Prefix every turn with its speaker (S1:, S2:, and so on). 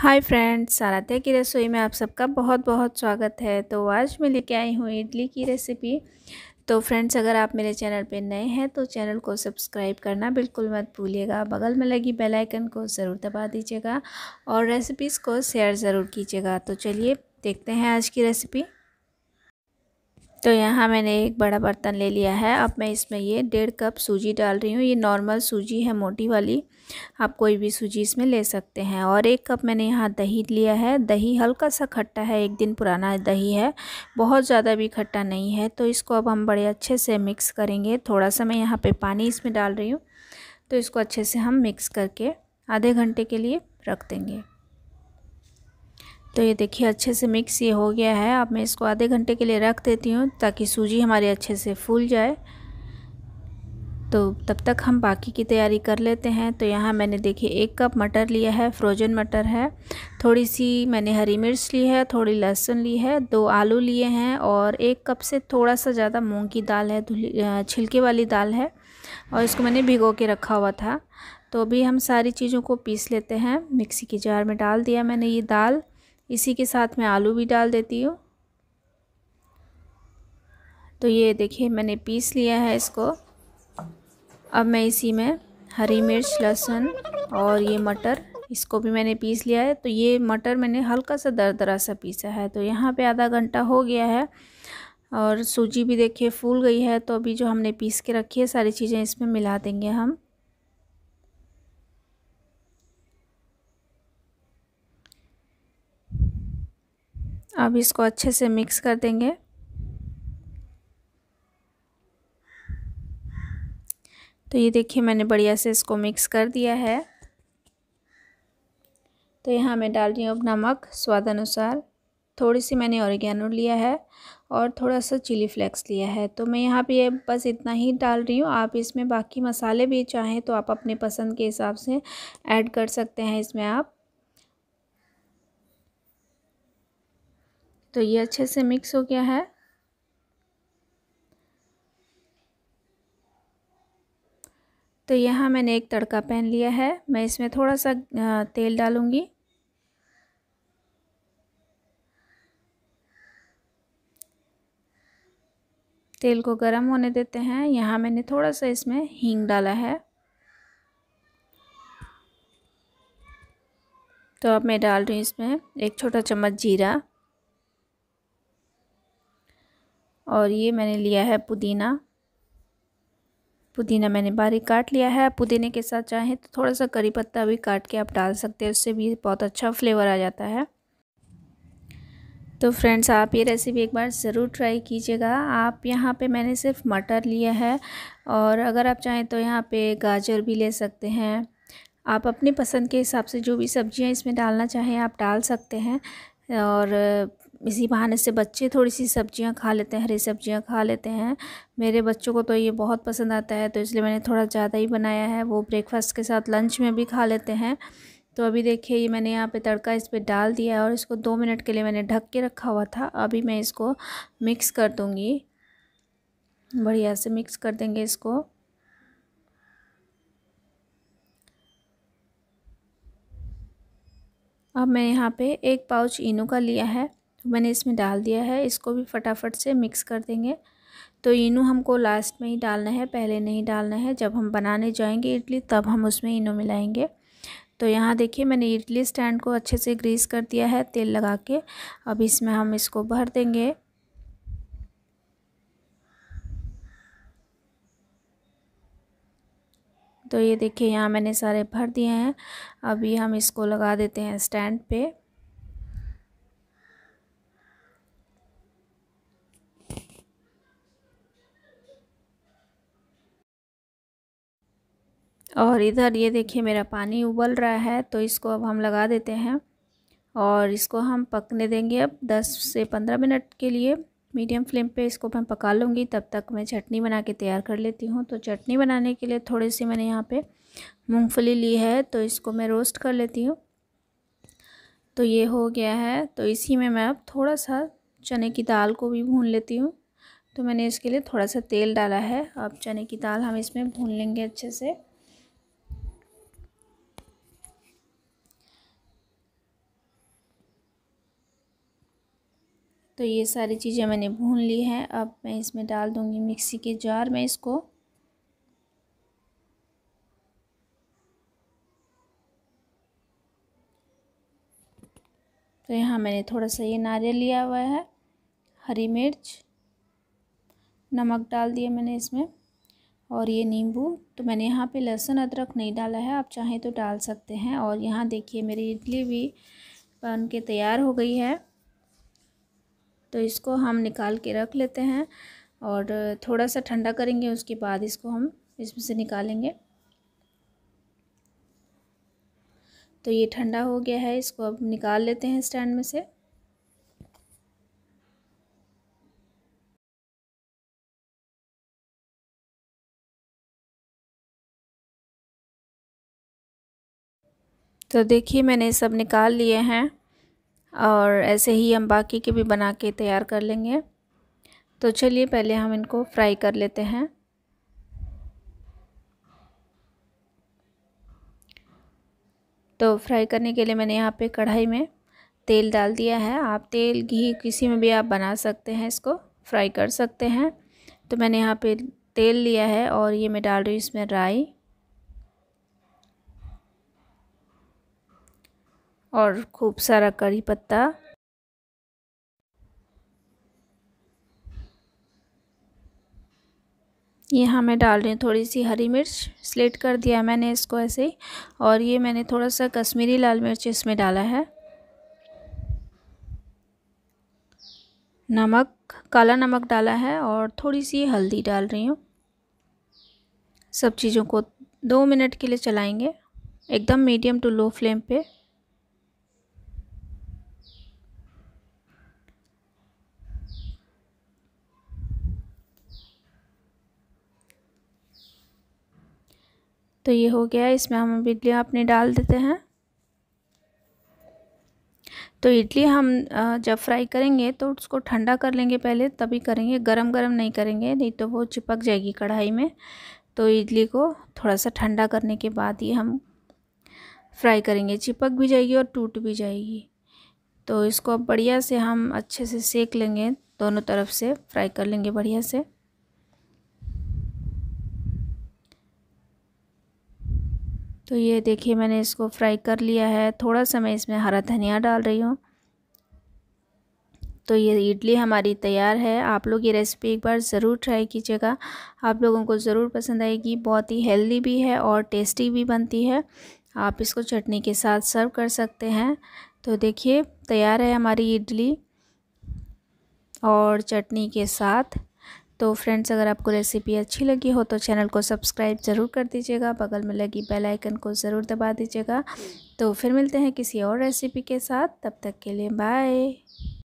S1: hi friends साराध्या की रसोई में आप सबका बहुत बहुत स्वागत है तो आज मैं लेके आई हूँ इडली की रेसिपी तो फ्रेंड्स अगर आप मेरे चैनल पे नए हैं तो चैनल को सब्सक्राइब करना बिल्कुल मत भूलिएगा बगल में लगी बेल आइकन को ज़रूर दबा दीजिएगा और रेसिपीज़ को शेयर ज़रूर कीजिएगा तो चलिए देखते हैं आज की रेसिपी तो यहाँ मैंने एक बड़ा बर्तन ले लिया है अब मैं इसमें ये डेढ़ कप सूजी डाल रही हूँ ये नॉर्मल सूजी है मोटी वाली आप कोई भी सूजी इसमें ले सकते हैं और एक कप मैंने यहाँ दही लिया है दही हल्का सा खट्टा है एक दिन पुराना दही है बहुत ज़्यादा भी खट्टा नहीं है तो इसको अब हम बड़े अच्छे से मिक्स करेंगे थोड़ा सा मैं यहाँ पर पानी इसमें डाल रही हूँ तो इसको अच्छे से हम मिक्स करके आधे घंटे के लिए रख देंगे तो ये देखिए अच्छे से मिक्स ये हो गया है अब मैं इसको आधे घंटे के लिए रख देती हूँ ताकि सूजी हमारी अच्छे से फूल जाए तो तब तक हम बाकी की तैयारी कर लेते हैं तो यहाँ मैंने देखिए एक कप मटर लिया है फ्रोजन मटर है थोड़ी सी मैंने हरी मिर्च ली है थोड़ी लहसुन ली है दो आलू लिए हैं और एक कप से थोड़ा सा ज़्यादा मूंग की दाल है छिलके वाली दाल है और इसको मैंने भिगो के रखा हुआ था तो अभी हम सारी चीज़ों को पीस लेते हैं मिक्सी के जार में डाल दिया मैंने ये दाल इसी के साथ मैं आलू भी डाल देती हूँ तो ये देखिए मैंने पीस लिया है इसको अब मैं इसी में हरी मिर्च लहसुन और ये मटर इसको भी मैंने पीस लिया है तो ये मटर मैंने हल्का सा दरदरा सा पीसा है तो यहाँ पे आधा घंटा हो गया है और सूजी भी देखिए फूल गई है तो अभी जो हमने पीस के रखी है सारी चीज़ें इसमें मिला देंगे हम अब इसको अच्छे से मिक्स कर देंगे तो ये देखिए मैंने बढ़िया से इसको मिक्स कर दिया है तो यहाँ मैं डाल रही हूँ अब नमक स्वाद अनुसार थोड़ी सी मैंने ऑरिगेनो लिया है और थोड़ा सा चिली फ्लेक्स लिया है तो मैं यहाँ पे बस इतना ही डाल रही हूँ आप इसमें बाकी मसाले भी चाहें तो आप अपने पसंद के हिसाब से ऐड कर सकते हैं इसमें आप तो ये अच्छे से मिक्स हो गया है तो यहाँ मैंने एक तड़का पैन लिया है मैं इसमें थोड़ा सा तेल डालूँगी तेल को गरम होने देते हैं यहाँ मैंने थोड़ा सा इसमें हींग डाला है तो अब मैं डाल रही हूँ इसमें एक छोटा चम्मच जीरा और ये मैंने लिया है पुदीना पुदीना मैंने बारीक काट लिया है पुदीने के साथ चाहें तो थोड़ा सा करी पत्ता भी काट के आप डाल सकते हैं उससे भी बहुत अच्छा फ्लेवर आ जाता है तो फ्रेंड्स आप ये रेसिपी एक बार ज़रूर ट्राई कीजिएगा आप यहाँ पे मैंने सिर्फ मटर लिया है और अगर आप चाहें तो यहाँ पे गाजर भी ले सकते हैं आप अपनी पसंद के हिसाब से जो भी सब्जियाँ इसमें डालना चाहें आप डाल सकते हैं और इसी बहाने से बच्चे थोड़ी सी सब्जियां खा लेते हैं हरी सब्जियां खा लेते हैं मेरे बच्चों को तो ये बहुत पसंद आता है तो इसलिए मैंने थोड़ा ज़्यादा ही बनाया है वो ब्रेकफास्ट के साथ लंच में भी खा लेते हैं तो अभी देखिए ये मैंने यहाँ पे तड़का इस पर डाल दिया है और इसको दो मिनट के लिए मैंने ढक के रखा हुआ था अभी मैं इसको मिक्स कर दूँगी बढ़िया से मिक्स कर देंगे इसको अब मैं यहाँ पे एक पाउच इनू का लिया है तो मैंने इसमें डाल दिया है इसको भी फटाफट से मिक्स कर देंगे तो इनू हमको लास्ट में ही डालना है पहले नहीं डालना है जब हम बनाने जाएंगे इडली तब हम उसमें इनो मिलाएंगे तो यहाँ देखिए मैंने इडली स्टैंड को अच्छे से ग्रीस कर दिया है तेल लगा के अब इसमें हम इसको भर देंगे तो ये देखिए यहाँ मैंने सारे भर दिए हैं अभी हम इसको लगा देते हैं स्टैंड पे और इधर ये देखिए मेरा पानी उबल रहा है तो इसको अब हम लगा देते हैं और इसको हम पकने देंगे अब 10 से 15 मिनट के लिए मीडियम फ्लेम पे इसको मैं पका लूँगी तब तक मैं चटनी बना के तैयार कर लेती हूँ तो चटनी बनाने के लिए थोड़ी सी मैंने यहाँ पे मूंगफली ली है तो इसको मैं रोस्ट कर लेती हूँ तो ये हो गया है तो इसी में मैं अब थोड़ा सा चने की दाल को भी भून लेती हूँ तो मैंने इसके लिए थोड़ा सा तेल डाला है अब चने की दाल हम इसमें भून लेंगे अच्छे से तो ये सारी चीज़ें मैंने भून ली हैं अब मैं इसमें डाल दूँगी मिक्सी के जार में इसको तो यहाँ मैंने थोड़ा सा ये नारियल लिया हुआ है हरी मिर्च नमक डाल दिया मैंने इसमें और ये नींबू तो मैंने यहाँ पे लहसुन अदरक नहीं डाला है आप चाहें तो डाल सकते हैं और यहाँ देखिए मेरी इडली भी बन के तैयार हो गई है तो इसको हम निकाल के रख लेते हैं और थोड़ा सा ठंडा करेंगे उसके बाद इसको हम इसमें से निकालेंगे तो ये ठंडा हो गया है इसको अब निकाल लेते हैं स्टैंड में से तो देखिए मैंने सब निकाल लिए हैं और ऐसे ही हम बाकी के भी बना के तैयार कर लेंगे तो चलिए पहले हम इनको फ्राई कर लेते हैं तो फ्राई करने के लिए मैंने यहाँ पे कढ़ाई में तेल डाल दिया है आप तेल घी किसी में भी आप बना सकते हैं इसको फ्राई कर सकते हैं तो मैंने यहाँ पे तेल लिया है और ये मैं डाल रही हूँ इसमें राई और खूब सारा करी पत्ता यहाँ मैं डाल रही हूँ थोड़ी सी हरी मिर्च स्लेट कर दिया मैंने इसको ऐसे ही और ये मैंने थोड़ा सा कश्मीरी लाल मिर्च इसमें डाला है नमक काला नमक डाला है और थोड़ी सी हल्दी डाल रही हूँ सब चीज़ों को दो मिनट के लिए चलाएंगे एकदम मीडियम टू लो फ्लेम पे तो ये हो गया इसमें हम अब इडलियाँ अपनी डाल देते हैं तो इडली हम जब फ्राई करेंगे तो उसको ठंडा कर लेंगे पहले तभी करेंगे गरम गरम नहीं करेंगे नहीं तो वो चिपक जाएगी कढ़ाई में तो इडली को थोड़ा सा ठंडा करने के बाद ही हम फ्राई करेंगे चिपक भी जाएगी और टूट भी जाएगी तो इसको अब बढ़िया से हम अच्छे से सेक लेंगे दोनों तरफ से फ्राई कर लेंगे बढ़िया से तो ये देखिए मैंने इसको फ्राई कर लिया है थोड़ा सा मैं इसमें हरा धनिया डाल रही हूँ तो ये इडली हमारी तैयार है आप लोग ये रेसिपी एक बार ज़रूर ट्राई कीजिएगा आप लोगों को ज़रूर पसंद आएगी बहुत ही हेल्दी भी है और टेस्टी भी बनती है आप इसको चटनी के साथ सर्व कर सकते हैं तो देखिए तैयार है हमारी इडली और चटनी के साथ तो फ्रेंड्स अगर आपको रेसिपी अच्छी लगी हो तो चैनल को सब्सक्राइब ज़रूर कर दीजिएगा बगल में लगी बेल आइकन को ज़रूर दबा दीजिएगा तो फिर मिलते हैं किसी और रेसिपी के साथ तब तक के लिए बाय